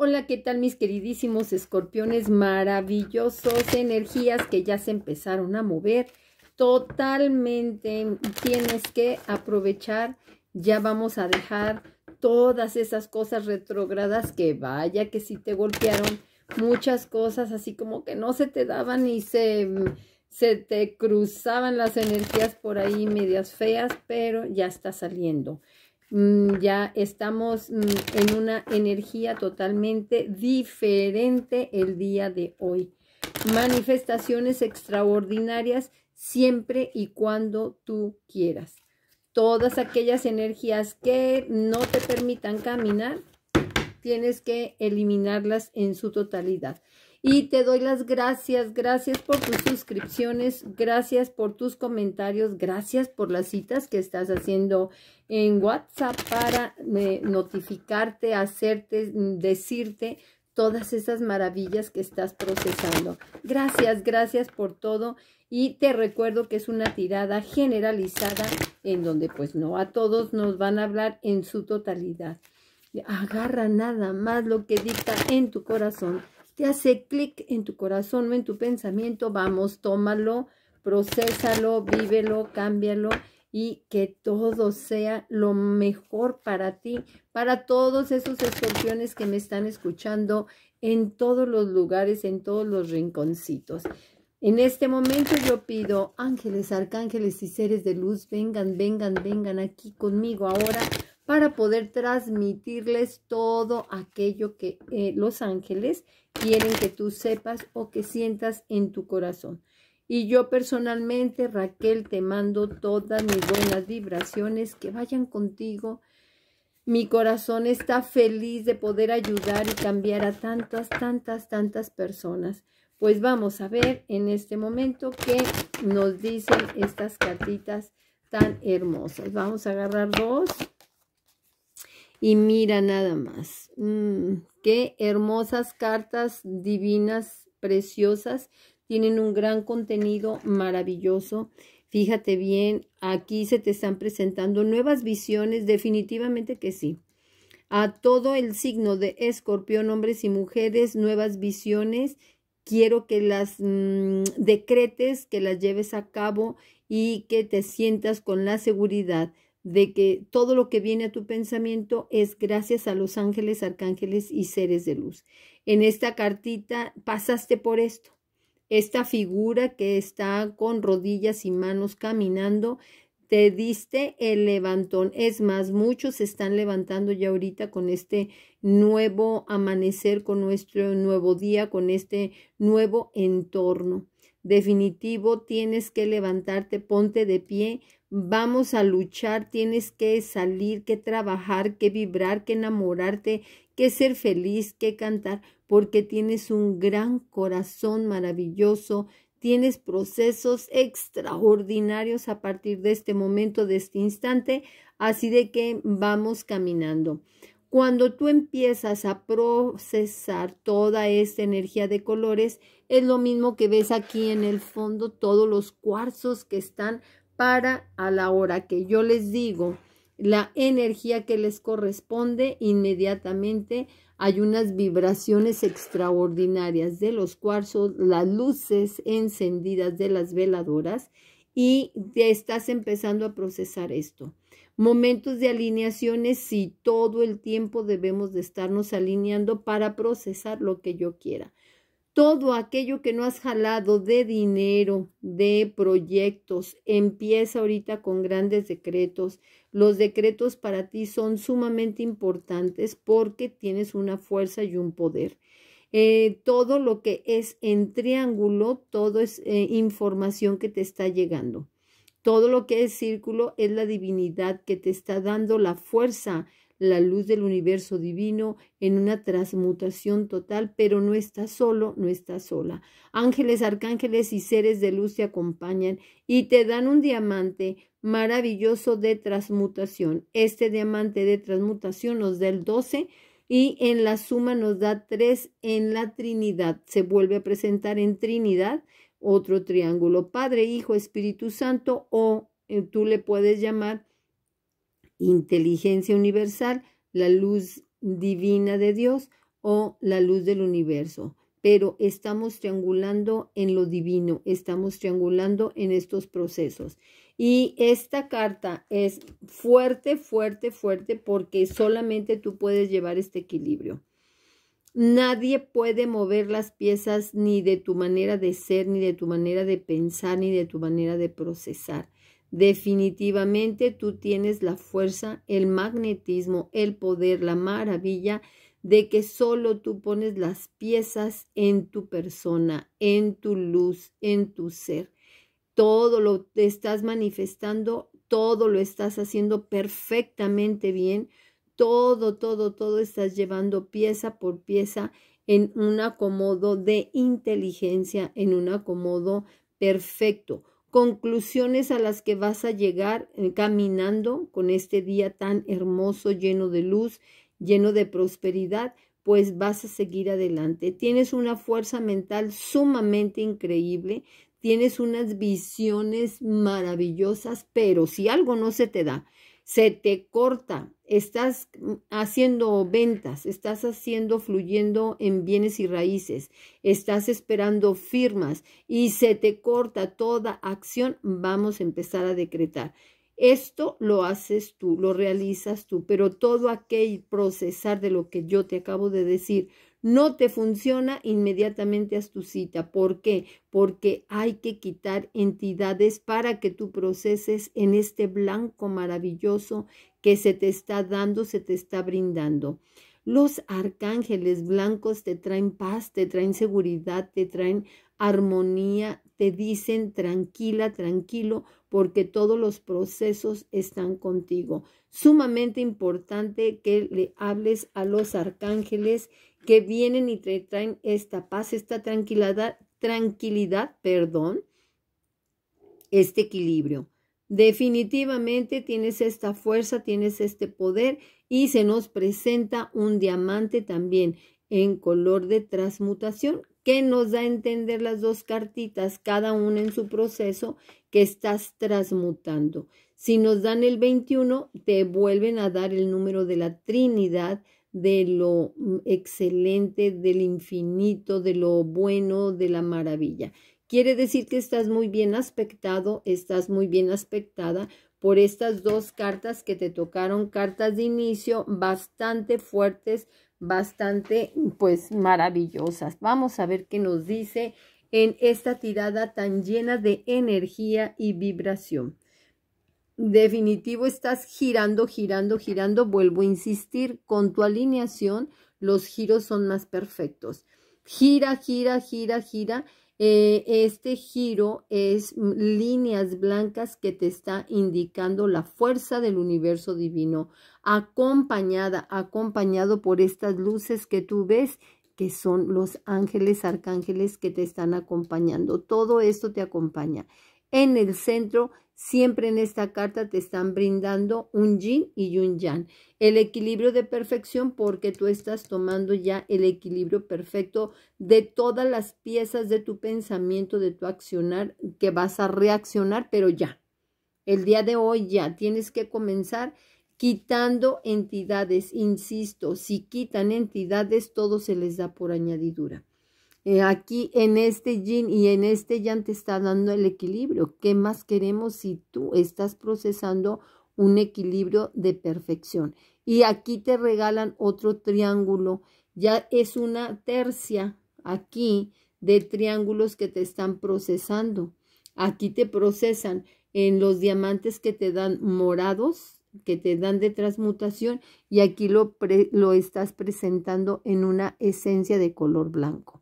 Hola, ¿qué tal mis queridísimos escorpiones? Maravillosos, energías que ya se empezaron a mover totalmente. Tienes que aprovechar, ya vamos a dejar todas esas cosas retrógradas que vaya que si te golpearon muchas cosas así como que no se te daban y se, se te cruzaban las energías por ahí medias feas, pero ya está saliendo. Mm, ya estamos mm, en una energía totalmente diferente el día de hoy. Manifestaciones extraordinarias siempre y cuando tú quieras. Todas aquellas energías que no te permitan caminar, tienes que eliminarlas en su totalidad. Y te doy las gracias, gracias por tus suscripciones, gracias por tus comentarios, gracias por las citas que estás haciendo en WhatsApp para eh, notificarte, hacerte, mm, decirte todas esas maravillas que estás procesando. Gracias, gracias por todo y te recuerdo que es una tirada generalizada en donde pues no a todos nos van a hablar en su totalidad. Agarra nada más lo que dicta en tu corazón te hace clic en tu corazón, no en tu pensamiento, vamos, tómalo, procésalo, vívelo, cámbialo y que todo sea lo mejor para ti, para todos esos escorpiones que me están escuchando en todos los lugares, en todos los rinconcitos. En este momento yo pido, ángeles, arcángeles y seres de luz, vengan, vengan, vengan aquí conmigo ahora para poder transmitirles todo aquello que eh, los ángeles quieren que tú sepas o que sientas en tu corazón. Y yo personalmente, Raquel, te mando todas mis buenas vibraciones que vayan contigo. Mi corazón está feliz de poder ayudar y cambiar a tantas, tantas, tantas personas. Pues vamos a ver en este momento qué nos dicen estas cartitas tan hermosas. Vamos a agarrar dos. Y mira nada más. Mm, qué hermosas cartas divinas, preciosas. Tienen un gran contenido maravilloso. Fíjate bien, aquí se te están presentando nuevas visiones, definitivamente que sí. A todo el signo de escorpión, hombres y mujeres, nuevas visiones. Quiero que las mm, decretes, que las lleves a cabo y que te sientas con la seguridad de que todo lo que viene a tu pensamiento es gracias a los ángeles, arcángeles y seres de luz. En esta cartita pasaste por esto. Esta figura que está con rodillas y manos caminando, te diste el levantón. Es más, muchos se están levantando ya ahorita con este nuevo amanecer, con nuestro nuevo día, con este nuevo entorno definitivo, tienes que levantarte, ponte de pie, vamos a luchar, tienes que salir, que trabajar, que vibrar, que enamorarte, que ser feliz, que cantar, porque tienes un gran corazón maravilloso, tienes procesos extraordinarios a partir de este momento, de este instante, así de que vamos caminando. Cuando tú empiezas a procesar toda esta energía de colores, es lo mismo que ves aquí en el fondo, todos los cuarzos que están para a la hora que yo les digo la energía que les corresponde inmediatamente hay unas vibraciones extraordinarias de los cuarzos, las luces encendidas de las veladoras y te estás empezando a procesar esto. Momentos de alineaciones, si todo el tiempo debemos de estarnos alineando para procesar lo que yo quiera todo aquello que no has jalado de dinero, de proyectos, empieza ahorita con grandes decretos. Los decretos para ti son sumamente importantes porque tienes una fuerza y un poder. Eh, todo lo que es en triángulo, todo es eh, información que te está llegando. Todo lo que es círculo es la divinidad que te está dando la fuerza, la luz del universo divino en una transmutación total, pero no está solo, no está sola. Ángeles, arcángeles y seres de luz te acompañan y te dan un diamante maravilloso de transmutación. Este diamante de transmutación nos da el 12 y en la suma nos da 3 en la Trinidad. Se vuelve a presentar en Trinidad otro triángulo, Padre, Hijo, Espíritu Santo o eh, tú le puedes llamar inteligencia universal, la luz divina de Dios o la luz del universo. Pero estamos triangulando en lo divino, estamos triangulando en estos procesos. Y esta carta es fuerte, fuerte, fuerte, porque solamente tú puedes llevar este equilibrio. Nadie puede mover las piezas ni de tu manera de ser, ni de tu manera de pensar, ni de tu manera de procesar. Definitivamente tú tienes la fuerza, el magnetismo, el poder, la maravilla de que solo tú pones las piezas en tu persona, en tu luz, en tu ser. Todo lo estás manifestando, todo lo estás haciendo perfectamente bien, todo, todo, todo estás llevando pieza por pieza en un acomodo de inteligencia, en un acomodo perfecto conclusiones a las que vas a llegar eh, caminando con este día tan hermoso, lleno de luz, lleno de prosperidad, pues vas a seguir adelante. Tienes una fuerza mental sumamente increíble, tienes unas visiones maravillosas, pero si algo no se te da, se te corta, estás haciendo ventas, estás haciendo fluyendo en bienes y raíces, estás esperando firmas y se te corta toda acción, vamos a empezar a decretar. Esto lo haces tú, lo realizas tú, pero todo aquel procesar de lo que yo te acabo de decir, no te funciona, inmediatamente haz tu cita. ¿Por qué? Porque hay que quitar entidades para que tú proceses en este blanco maravilloso que se te está dando, se te está brindando. Los arcángeles blancos te traen paz, te traen seguridad, te traen armonía, te dicen tranquila, tranquilo, porque todos los procesos están contigo. Sumamente importante que le hables a los arcángeles que vienen y te traen esta paz, esta tranquilidad, tranquilidad, perdón, este equilibrio. Definitivamente tienes esta fuerza, tienes este poder y se nos presenta un diamante también en color de transmutación que nos da a entender las dos cartitas, cada una en su proceso que estás transmutando. Si nos dan el 21, te vuelven a dar el número de la Trinidad, de lo mm, excelente, del infinito, de lo bueno, de la maravilla. Quiere decir que estás muy bien aspectado, estás muy bien aspectada por estas dos cartas que te tocaron, cartas de inicio bastante fuertes, bastante pues maravillosas. Vamos a ver qué nos dice en esta tirada tan llena de energía y vibración. Definitivo, estás girando, girando, girando. Vuelvo a insistir, con tu alineación los giros son más perfectos. Gira, gira, gira, gira eh, este giro es líneas blancas que te está indicando la fuerza del universo divino, acompañada, acompañado por estas luces que tú ves que son los ángeles, arcángeles que te están acompañando. Todo esto te acompaña. En el centro Siempre en esta carta te están brindando un yin y un yang. El equilibrio de perfección porque tú estás tomando ya el equilibrio perfecto de todas las piezas de tu pensamiento, de tu accionar, que vas a reaccionar, pero ya. El día de hoy ya tienes que comenzar quitando entidades. Insisto, si quitan entidades, todo se les da por añadidura. Eh, aquí en este yin y en este yang te está dando el equilibrio. ¿Qué más queremos si tú estás procesando un equilibrio de perfección? Y aquí te regalan otro triángulo. Ya es una tercia aquí de triángulos que te están procesando. Aquí te procesan en los diamantes que te dan morados, que te dan de transmutación, y aquí lo, lo estás presentando en una esencia de color blanco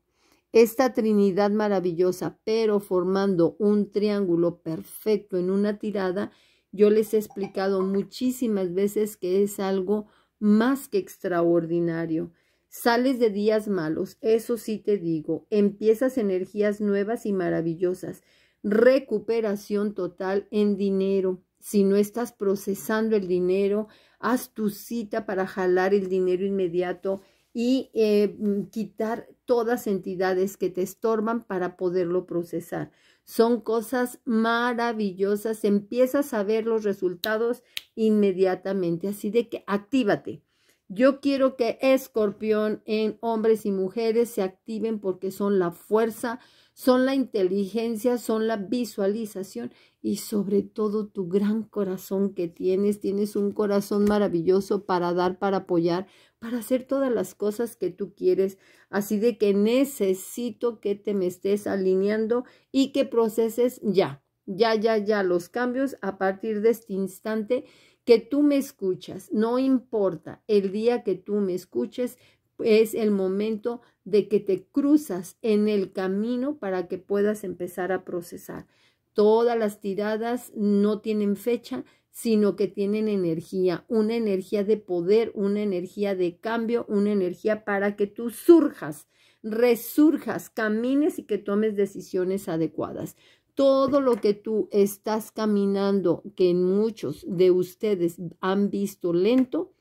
esta trinidad maravillosa, pero formando un triángulo perfecto en una tirada, yo les he explicado muchísimas veces que es algo más que extraordinario. Sales de días malos, eso sí te digo, empiezas energías nuevas y maravillosas, recuperación total en dinero. Si no estás procesando el dinero, haz tu cita para jalar el dinero inmediato y eh, mm, quitar todas entidades que te estorban para poderlo procesar. Son cosas maravillosas, empiezas a ver los resultados inmediatamente, así de que actívate. Yo quiero que escorpión en hombres y mujeres se activen porque son la fuerza, son la inteligencia, son la visualización y sobre todo tu gran corazón que tienes. Tienes un corazón maravilloso para dar, para apoyar, para hacer todas las cosas que tú quieres. Así de que necesito que te me estés alineando y que proceses ya, ya, ya, ya los cambios a partir de este instante que tú me escuchas. No importa el día que tú me escuches, es el momento de que te cruzas en el camino para que puedas empezar a procesar. Todas las tiradas no tienen fecha, sino que tienen energía, una energía de poder, una energía de cambio, una energía para que tú surjas, resurjas, camines y que tomes decisiones adecuadas. Todo lo que tú estás caminando, que muchos de ustedes han visto lento,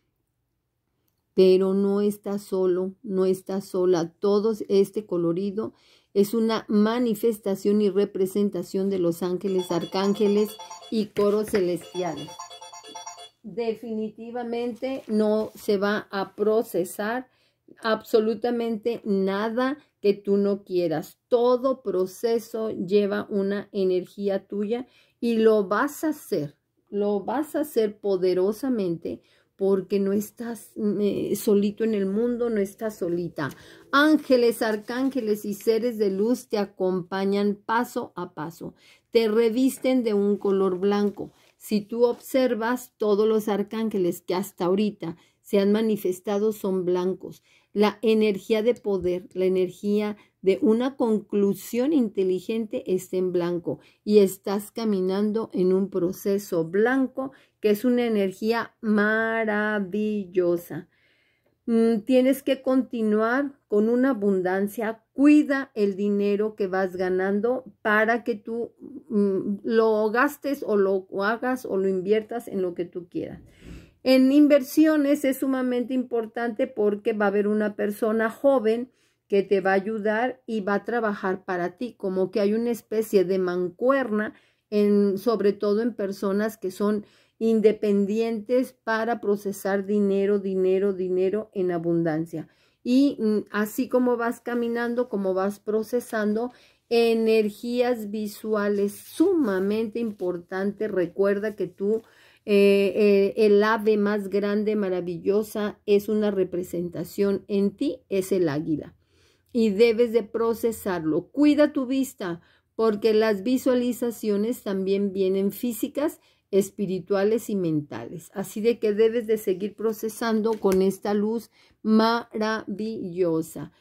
pero no estás solo, no estás sola. Todo este colorido es una manifestación y representación de los ángeles, arcángeles y coros celestiales. Definitivamente no se va a procesar absolutamente nada que tú no quieras. Todo proceso lleva una energía tuya y lo vas a hacer, lo vas a hacer poderosamente porque no estás eh, solito en el mundo, no estás solita. Ángeles, arcángeles y seres de luz te acompañan paso a paso, te revisten de un color blanco. Si tú observas, todos los arcángeles que hasta ahorita se han manifestado son blancos. La energía de poder, la energía de una conclusión inteligente está en blanco y estás caminando en un proceso blanco que es una energía maravillosa. Mm, tienes que continuar con una abundancia, cuida el dinero que vas ganando para que tú mm, lo gastes o lo hagas o lo inviertas en lo que tú quieras. En inversiones es sumamente importante porque va a haber una persona joven que te va a ayudar y va a trabajar para ti, como que hay una especie de mancuerna, en, sobre todo en personas que son independientes para procesar dinero, dinero, dinero en abundancia. Y mm, así como vas caminando, como vas procesando, energías visuales sumamente importante. Recuerda que tú, eh, eh, el ave más grande, maravillosa, es una representación en ti, es el águila. Y debes de procesarlo. Cuida tu vista, porque las visualizaciones también vienen físicas espirituales y mentales. Así de que debes de seguir procesando con esta luz maravillosa.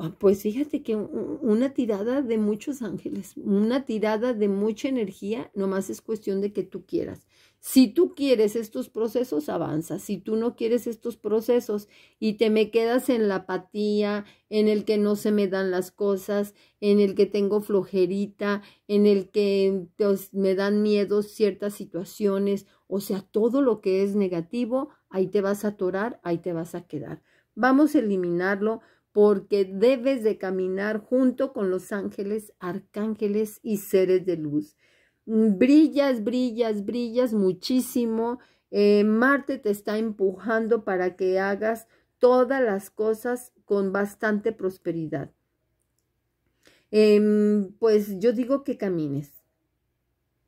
Ah, pues fíjate que una tirada de muchos ángeles, una tirada de mucha energía, nomás es cuestión de que tú quieras. Si tú quieres estos procesos, avanza. Si tú no quieres estos procesos y te me quedas en la apatía, en el que no se me dan las cosas, en el que tengo flojerita, en el que pues, me dan miedo ciertas situaciones, o sea, todo lo que es negativo, ahí te vas a atorar, ahí te vas a quedar. Vamos a eliminarlo porque debes de caminar junto con los ángeles, arcángeles y seres de luz. Mm, brillas, brillas, brillas muchísimo. Eh, Marte te está empujando para que hagas todas las cosas con bastante prosperidad. Em, pues yo digo que camines.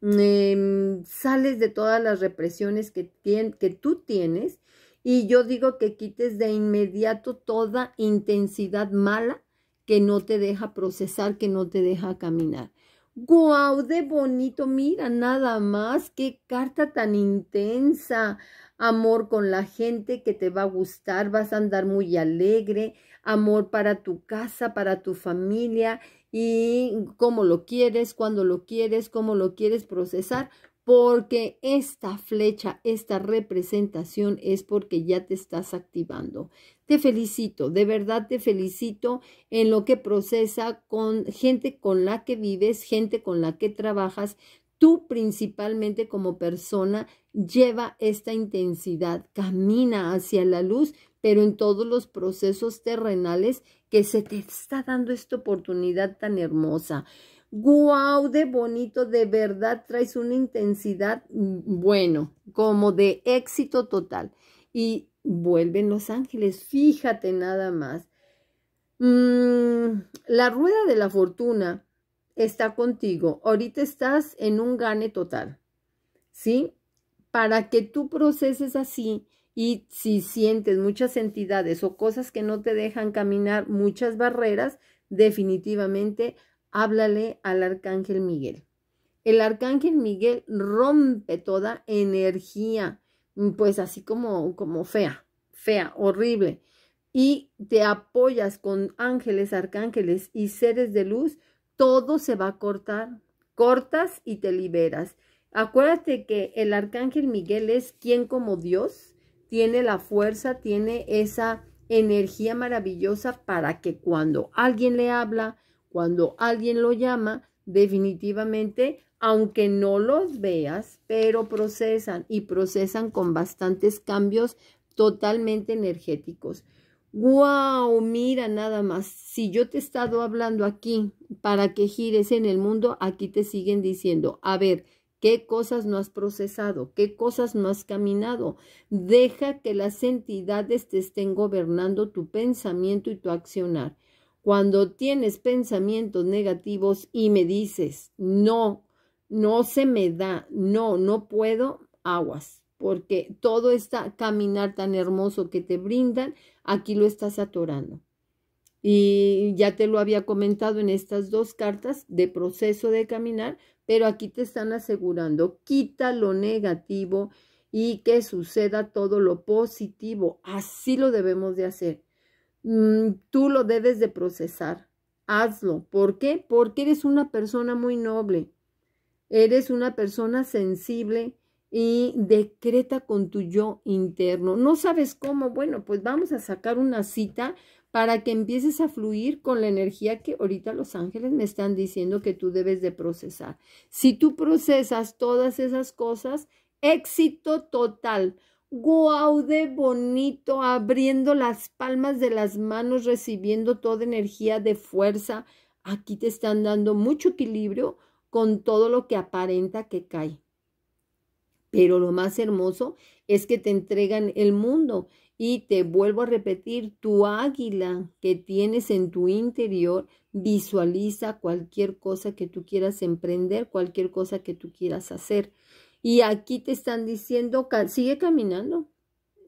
Em, sales de todas las represiones que, que tú tienes y yo digo que quites de inmediato toda intensidad mala que no te deja procesar, que no te deja caminar. ¡Guau! ¡De bonito! Mira, nada más. ¡Qué carta tan intensa! Amor con la gente que te va a gustar. Vas a andar muy alegre. Amor para tu casa, para tu familia. Y cómo lo quieres, cuando lo quieres, cómo lo quieres procesar porque esta flecha, esta representación es porque ya te estás activando. Te felicito, de verdad te felicito en lo que procesa con gente con la que vives, gente con la que trabajas. Tú principalmente como persona lleva esta intensidad, camina hacia la luz, pero en todos los procesos terrenales que se te está dando esta oportunidad tan hermosa. Guau, de bonito, de verdad traes una intensidad, mm, bueno, como de éxito total. Y vuelven los ángeles, fíjate nada más. Mm, la rueda de la fortuna está contigo. Ahorita estás en un gane total, ¿sí? Para que tú proceses así y si sientes muchas entidades o cosas que no te dejan caminar, muchas barreras, definitivamente háblale al arcángel Miguel. El arcángel Miguel rompe toda energía, mm, pues así como, como fea, fea, horrible. Y te apoyas con ángeles, arcángeles y seres de luz, todo se va a cortar. Cortas y te liberas. Acuérdate que el arcángel Miguel es quien como Dios tiene la fuerza, tiene esa energía maravillosa para que cuando alguien le habla, cuando alguien lo llama, definitivamente, aunque no los veas, pero procesan y procesan con bastantes cambios totalmente energéticos. ¡Wow! Mira nada más. Si yo te he estado hablando aquí para que gires en el mundo, aquí te siguen diciendo, a ver, ¿qué cosas no has procesado? ¿Qué cosas no has caminado? Deja que las entidades te estén gobernando tu pensamiento y tu accionar. Cuando tienes pensamientos negativos y me dices, no, no se me da, no, no puedo, aguas, porque todo este caminar tan hermoso que te brindan, aquí lo estás atorando. Y ya te lo había comentado en estas dos cartas de proceso de caminar, pero aquí te están asegurando, quita lo negativo y que suceda todo lo positivo. Así lo debemos de hacer. Mm, tú lo debes de procesar. Hazlo. ¿Por qué? Porque eres una persona muy noble. Eres una persona sensible y decreta con tu yo interno. No sabes cómo. Bueno, pues vamos a sacar una cita para que empieces a fluir con la energía que ahorita los ángeles me están diciendo que tú debes de procesar. Si tú procesas todas esas cosas, éxito total de bonito, abriendo las palmas de las manos, recibiendo toda energía de fuerza. Aquí te están dando mucho equilibrio con todo lo que aparenta que cae. Pero lo más hermoso es que te entregan el mundo. Y te vuelvo a repetir, tu águila que tienes en tu interior visualiza cualquier cosa que tú quieras emprender, cualquier cosa que tú quieras hacer. Y aquí te están diciendo, sigue caminando.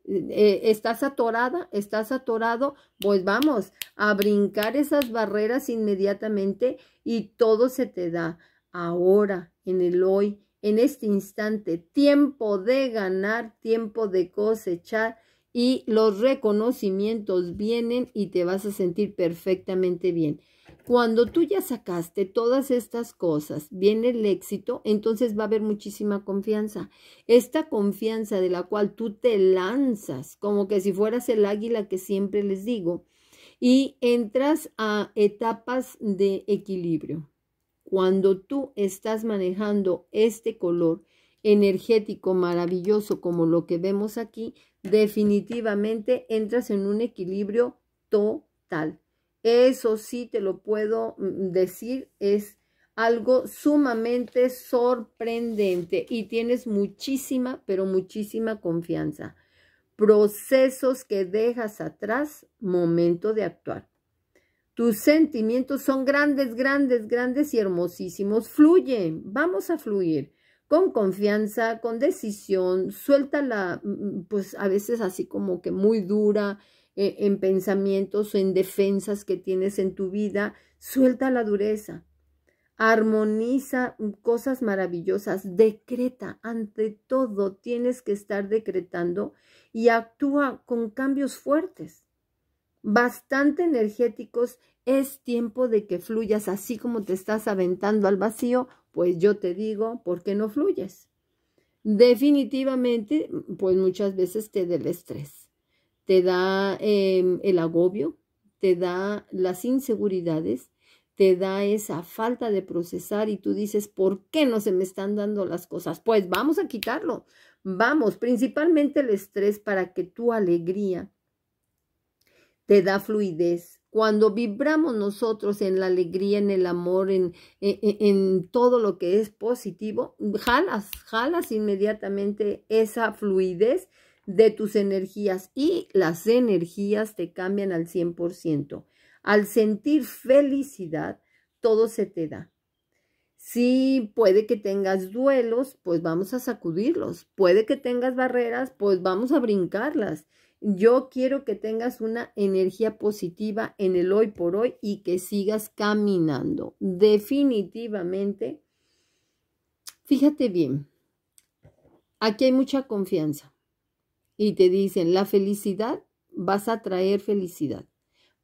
Eh, eh, estás atorada, estás atorado, pues vamos a brincar esas barreras inmediatamente y todo se te da ahora, en el hoy, en este instante. Tiempo de ganar, tiempo de cosechar y los reconocimientos vienen y te vas a sentir perfectamente bien. Cuando tú ya sacaste todas estas cosas, viene el éxito, entonces va a haber muchísima confianza. Esta confianza de la cual tú te lanzas, como que si fueras el águila que siempre les digo, y entras a etapas de equilibrio. Cuando tú estás manejando este color energético maravilloso como lo que vemos aquí, definitivamente entras en un equilibrio total. Eso sí te lo puedo mm, decir, es algo sumamente sorprendente y tienes muchísima, pero muchísima confianza. Procesos que dejas atrás, momento de actuar. Tus sentimientos son grandes, grandes, grandes y hermosísimos. Fluyen, vamos a fluir con confianza, con decisión, suéltala, mm, mm, pues a veces así como que muy dura, eh, en pensamientos, en defensas que tienes en tu vida. Suelta la dureza. Armoniza cosas maravillosas. Decreta. Ante todo, tienes que estar decretando y actúa con cambios fuertes, bastante energéticos. Es tiempo de que fluyas así como te estás aventando al vacío. Pues yo te digo, ¿por qué no fluyes? definitivamente, pues muchas veces te dé el estrés te da em, el agobio, te da las inseguridades, te da esa falta de procesar y tú dices, ¿por qué no se me están dando las cosas? Pues vamos a quitarlo, vamos, principalmente el estrés para que tu alegría te da fluidez. Cuando vibramos nosotros en la alegría, en el amor, en, en, e, en todo lo que es positivo, jalas, jalas inmediatamente esa fluidez de tus energías y las energías te cambian al 100%. Al sentir felicidad, todo se te da. Si puede que tengas duelos, pues vamos a sacudirlos. Puede que tengas barreras, pues vamos a brincarlas. Yo quiero que tengas una energía positiva en el hoy por hoy y que sigas caminando. Definitivamente, fíjate bien, aquí hay mucha confianza y te dicen, la felicidad, vas a traer felicidad,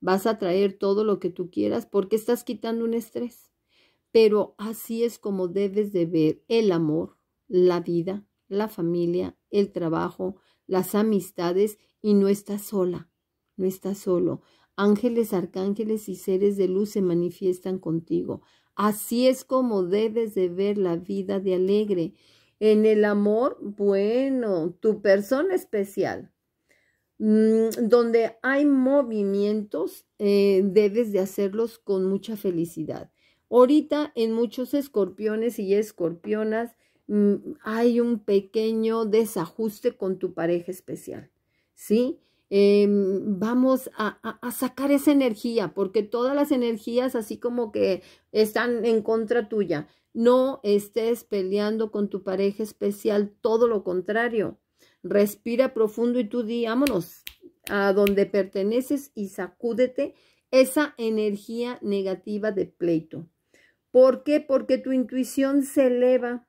vas a traer todo lo que tú quieras porque estás quitando un estrés. Pero así es como debes de ver el amor, la vida, la familia, el trabajo, las amistades y no estás sola, no estás solo. Ángeles, arcángeles y seres de luz se manifiestan contigo. Así es como debes de ver la vida de alegre en el amor, bueno, tu persona especial. Mm, donde hay movimientos, eh, debes de hacerlos con mucha felicidad. Ahorita en muchos escorpiones y escorpionas mm, hay un pequeño desajuste con tu pareja especial, ¿sí? Em, vamos a, sacar esa energía, porque todas las energías así como que están en contra tuya. No estés peleando con tu pareja especial, todo lo contrario. Respira profundo y tú di, a donde perteneces y sacúdete esa energía negativa de pleito. ¿Por qué? Porque tu intuición se eleva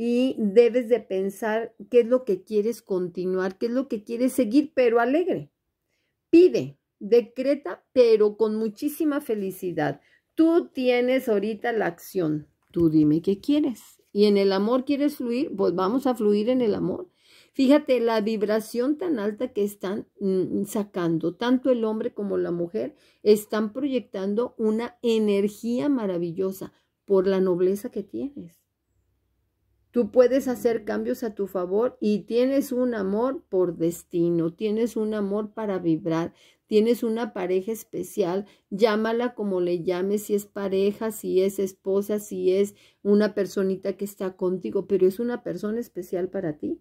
y debes de pensar qué es lo que quieres continuar, qué es lo que quieres seguir, pero alegre. Pide, decreta, pero con muchísima felicidad. Tú tienes ahorita la acción. Tú dime qué quieres. Y en el amor quieres fluir, pues vamos a fluir en el amor. Fíjate la vibración tan alta que están mm, sacando, tanto el hombre como la mujer están proyectando una energía maravillosa por la nobleza que tienes Tú puedes hacer cambios a tu favor y tienes un amor por destino, tienes un amor para vibrar, tienes una pareja especial, llámala como le llames, si es pareja, si es esposa, si es una personita que está contigo, pero es una persona especial para ti.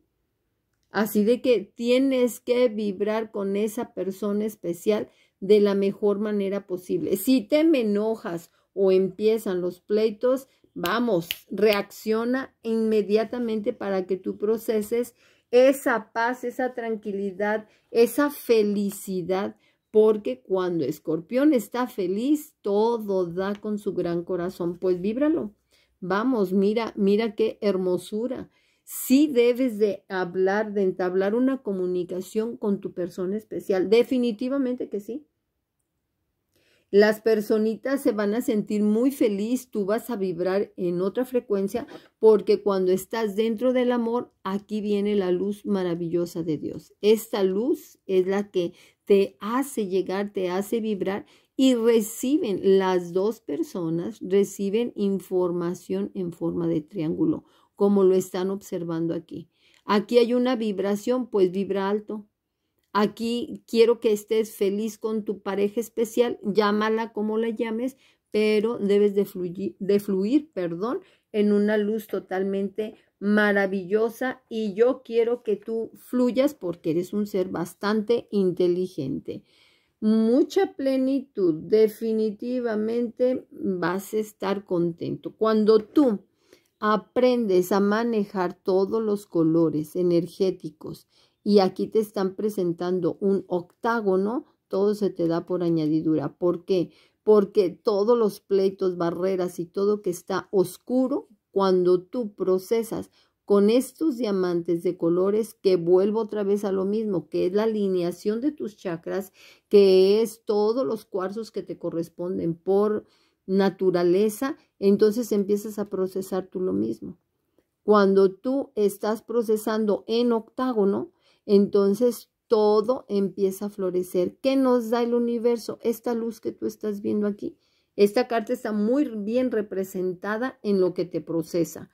Así de que tienes que vibrar con esa persona especial de la mejor manera posible. Si te enojas o empiezan los pleitos, Vamos, reacciona inmediatamente para que tú proceses esa paz, esa tranquilidad, esa felicidad, porque cuando Escorpión está feliz, todo da con su gran corazón. Pues víbralo. Vamos, mira, mira qué hermosura. Sí debes de hablar, de entablar una comunicación con tu persona especial. Definitivamente que sí. Las personitas se van a sentir muy feliz, tú vas a vibrar en otra frecuencia, porque cuando estás dentro del amor, aquí viene la luz maravillosa de Dios. Esta luz es la que te hace llegar, te hace vibrar y reciben, las dos personas reciben información en forma de triángulo, como lo están observando aquí. Aquí hay una vibración, pues vibra alto. Aquí quiero que estés feliz con tu pareja especial, llámala como la llames, pero debes de fluir, de fluir, perdón, en una luz totalmente maravillosa y yo quiero que tú fluyas porque eres un ser bastante inteligente. Mucha plenitud, definitivamente vas a estar contento. Cuando tú aprendes a manejar todos los colores energéticos y aquí te están presentando un octágono, todo se te da por añadidura. ¿Por qué? Porque todos los pleitos, barreras y todo que está oscuro, cuando tú procesas con estos diamantes de colores, que vuelvo otra vez a lo mismo, que es la alineación de tus chakras, que es todos los cuarzos que te corresponden por naturaleza, entonces empiezas a procesar tú lo mismo. Cuando tú estás procesando en octágono, entonces todo empieza a florecer. ¿Qué nos da el universo? Esta luz que tú estás viendo aquí. Esta carta está muy bien representada en lo que te procesa,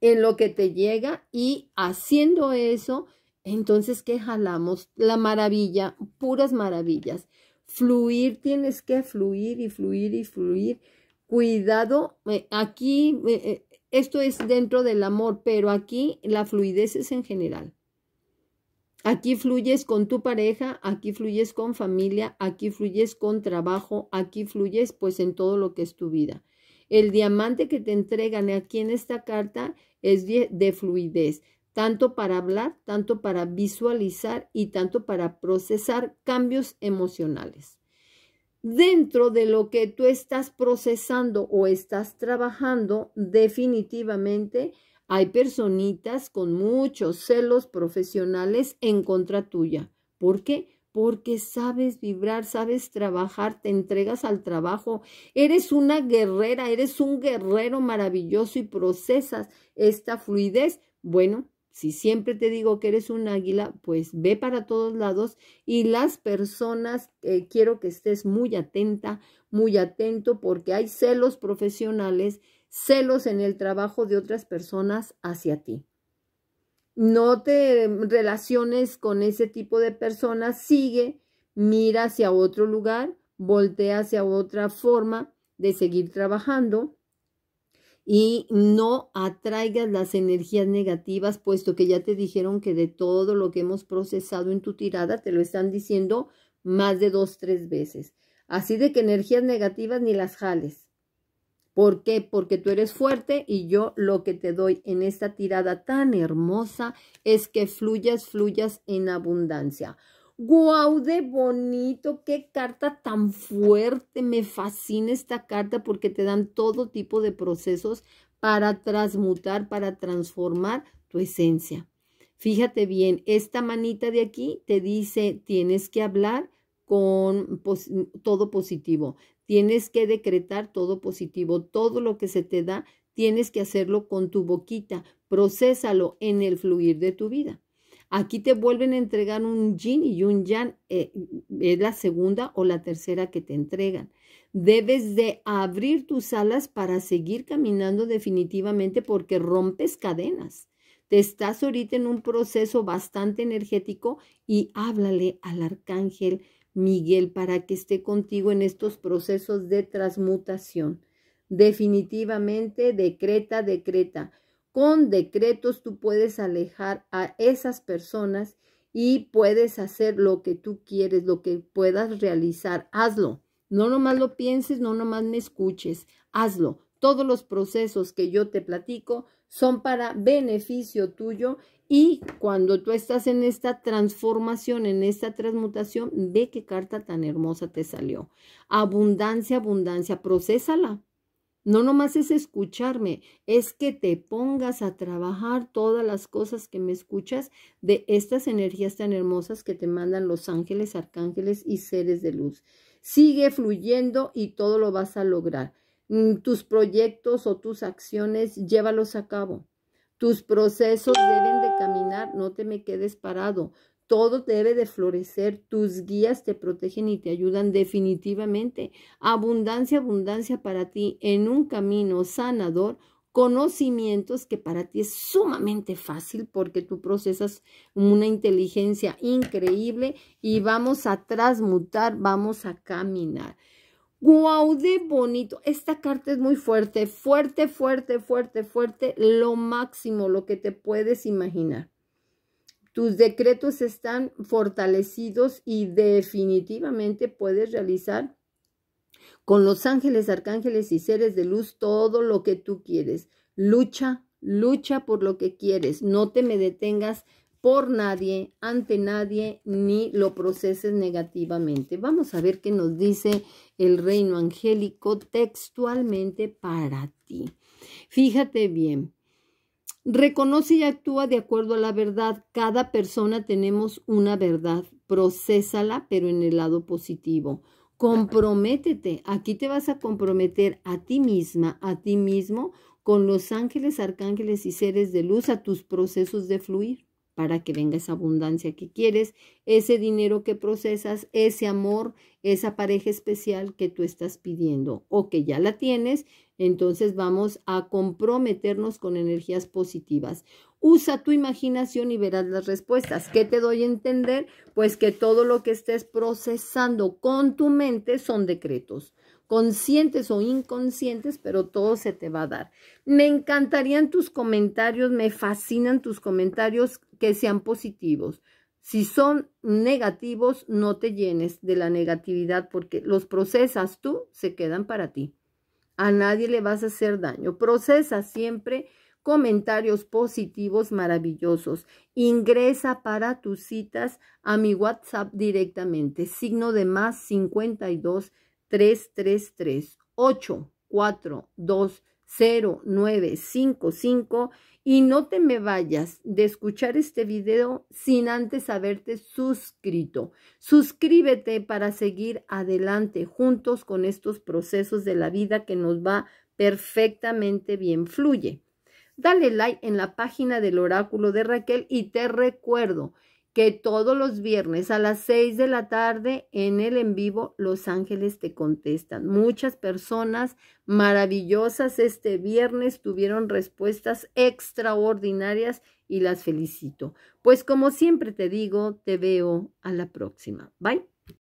en lo que te llega y haciendo eso, entonces, ¿qué jalamos? La maravilla, puras maravillas. Fluir, tienes que fluir y fluir y fluir. Cuidado, eh, aquí, eh, eh, esto es dentro del amor, pero aquí la fluidez es en general. Aquí fluyes con tu pareja, aquí fluyes con familia, aquí fluyes con trabajo, aquí fluyes pues en todo lo que es tu vida. El diamante que te entregan aquí en esta carta es de, fluidez, tanto para hablar, tanto para visualizar y tanto para procesar cambios emocionales dentro de lo que tú estás procesando o estás trabajando, definitivamente hay personitas con muchos celos profesionales en contra tuya. ¿Por qué? Porque sabes vibrar, sabes trabajar, te entregas al trabajo. Eres una guerrera, eres un guerrero maravilloso y procesas esta fluidez. Bueno, si siempre te digo que eres un águila, pues ve para todos lados y las personas, eh, quiero que estés muy atenta, muy atento porque hay celos profesionales celos en el trabajo de otras personas hacia ti. No te relaciones con ese tipo de personas, sigue, mira hacia otro lugar, voltea hacia otra forma de seguir trabajando y no atraigas las energías negativas, puesto que ya te dijeron que de todo lo que hemos procesado en tu tirada, te lo están diciendo más de dos, tres veces. Así de que energías negativas ni las jales. ¿Por qué? Porque tú eres fuerte y yo lo que te doy en esta tirada tan hermosa es que fluyas, fluyas en abundancia. ¡Guau, de bonito! ¡Qué carta tan fuerte! Me fascina esta carta porque te dan todo tipo de procesos para transmutar, para transformar tu esencia. Fíjate bien, esta manita de aquí te dice, tienes que hablar con todo positivo. Tienes que decretar todo positivo, todo lo que se te da, tienes que hacerlo con tu boquita, procésalo en el fluir de tu vida. Aquí te vuelven a entregar un yin y un Yan, eh, es la segunda o la tercera que te entregan. Debes de abrir tus alas para seguir caminando definitivamente porque rompes cadenas. Te estás ahorita en un proceso bastante energético y háblale al arcángel Miguel, para que esté contigo en estos procesos de transmutación. Definitivamente, decreta, decreta. Con decretos tú puedes alejar a esas personas y puedes hacer lo que tú quieres, lo que puedas realizar. Hazlo. No nomás lo pienses, no nomás me escuches. Hazlo. Todos los procesos que yo te platico son para beneficio tuyo y cuando tú estás en esta transformación, en esta transmutación, ve qué carta tan hermosa te salió. Abundancia, abundancia, procésala. No nomás es escucharme, es que te pongas a trabajar todas las cosas que me escuchas de estas energías tan hermosas que te mandan los ángeles, arcángeles y seres de luz. Sigue fluyendo y todo lo vas a lograr. Mm, tus proyectos o tus acciones, llévalos a cabo tus procesos deben de caminar, no te me quedes parado. Todo debe de florecer, tus guías te protegen y te ayudan definitivamente. Abundancia, abundancia para ti en un camino sanador, conocimientos que para ti es sumamente fácil porque tú procesas una inteligencia increíble y vamos a transmutar, vamos a caminar. ¡Guau, de bonito! Esta carta es muy fuerte, fuerte, fuerte, fuerte, fuerte, lo máximo, lo que te puedes imaginar. Tus decretos están fortalecidos y definitivamente puedes realizar con los ángeles, arcángeles y seres de luz todo lo que tú quieres. Lucha, lucha por lo que quieres. No te me detengas, por nadie, ante nadie, ni lo proceses negativamente. Vamos a ver qué nos dice el reino angélico textualmente para ti. Fíjate bien. Reconoce y actúa de acuerdo a la verdad. Cada persona tenemos una verdad. Procésala, pero en el lado positivo. Comprométete. Aquí te vas a comprometer a ti misma, a ti mismo, con los ángeles, arcángeles y seres de luz a tus procesos de fluir para que venga esa abundancia que quieres, ese dinero que procesas, ese amor, esa pareja especial que tú estás pidiendo o que ya la tienes, entonces vamos a comprometernos con energías positivas. Usa tu imaginación y verás las respuestas. ¿Qué te doy a entender? Pues que todo lo que estés procesando con tu mente son decretos conscientes o inconscientes, pero todo se te va a dar. Me encantarían tus comentarios, me fascinan tus comentarios que sean positivos. Si son negativos, no te llenes de la negatividad porque los procesas tú, se quedan para ti. A nadie le vas a hacer daño. Procesa siempre comentarios positivos maravillosos. Ingresa para tus citas a mi WhatsApp directamente, signo de más 52 tres tres tres ocho cuatro dos cero nueve cinco cinco y no te me vayas de escuchar este video sin antes haberte suscrito. Suscríbete para seguir adelante juntos con estos procesos de la vida que nos va perfectamente bien. Fluye. Dale like en la página del oráculo de Raquel y te recuerdo que todos los viernes a las 6 de la tarde en el en vivo Los Ángeles te contestan. Muchas personas maravillosas este viernes tuvieron respuestas extraordinarias y las felicito. Pues como siempre te digo, te veo a la próxima. Bye.